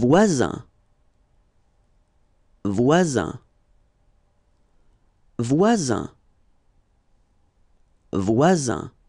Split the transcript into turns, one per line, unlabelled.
voisin voisin voisin voisin